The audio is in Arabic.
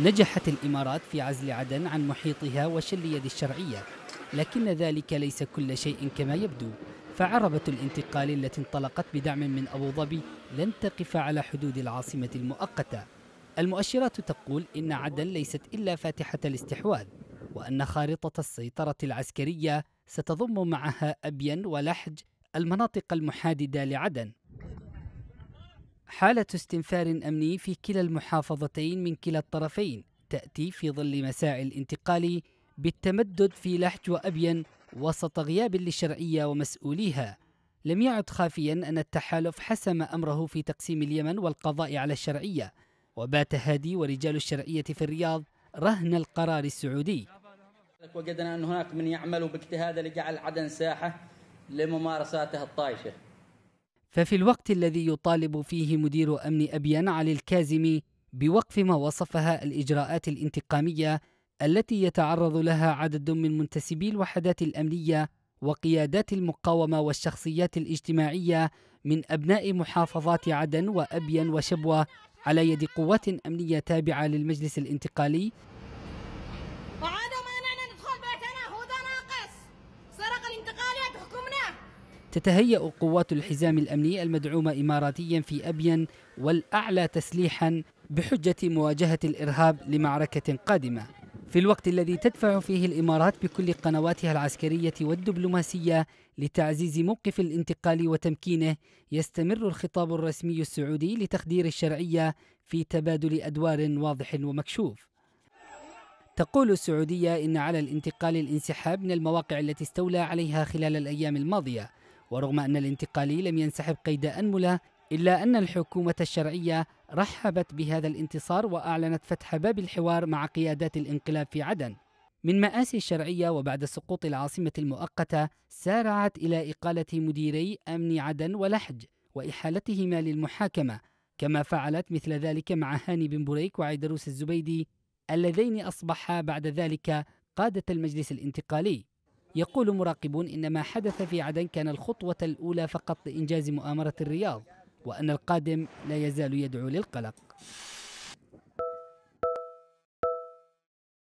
نجحت الإمارات في عزل عدن عن محيطها وشل يد الشرعية لكن ذلك ليس كل شيء كما يبدو فعربة الانتقال التي انطلقت بدعم من أبو ظبي لن تقف على حدود العاصمة المؤقتة المؤشرات تقول إن عدن ليست إلا فاتحة الاستحواذ وأن خارطة السيطرة العسكرية ستضم معها أبين ولحج المناطق المحاددة لعدن حالة استنفار أمني في كلا المحافظتين من كلا الطرفين تأتي في ظل مساعي الانتقال بالتمدد في لحج وأبين وسط غياب للشرعية ومسؤوليها لم يعد خافيا أن التحالف حسم أمره في تقسيم اليمن والقضاء على الشرعية وبات هادي ورجال الشرعية في الرياض رهن القرار السعودي وجدنا أن هناك من يعمل باجتهاد لجعل عدن ساحة لممارساته الطائشة ففي الوقت الذي يطالب فيه مدير أمن أبيان علي الكازمي بوقف ما وصفها الإجراءات الانتقامية التي يتعرض لها عدد من منتسبي الوحدات الأمنية وقيادات المقاومة والشخصيات الاجتماعية من أبناء محافظات عدن وأبين وشبوة على يد قوات أمنية تابعة للمجلس الانتقالي تتهيأ قوات الحزام الأمني المدعومة إماراتيا في أبين والأعلى تسليحا بحجة مواجهة الإرهاب لمعركة قادمة في الوقت الذي تدفع فيه الإمارات بكل قنواتها العسكرية والدبلوماسية لتعزيز موقف الانتقال وتمكينه يستمر الخطاب الرسمي السعودي لتخدير الشرعية في تبادل أدوار واضح ومكشوف تقول السعودية إن على الانتقال الانسحاب من المواقع التي استولى عليها خلال الأيام الماضية ورغم أن الانتقالي لم ينسحب قيد أنملة إلا أن الحكومة الشرعية رحبت بهذا الانتصار وأعلنت فتح باب الحوار مع قيادات الانقلاب في عدن من مآسي الشرعية وبعد سقوط العاصمة المؤقتة سارعت إلى إقالة مديري أمن عدن ولحج وإحالتهما للمحاكمة كما فعلت مثل ذلك مع هاني بن بريك وعيدروس الزبيدي اللذين أصبحا بعد ذلك قادة المجلس الانتقالي يقول مراقبون إن ما حدث في عدن كان الخطوة الأولى فقط لإنجاز مؤامرة الرياض وأن القادم لا يزال يدعو للقلق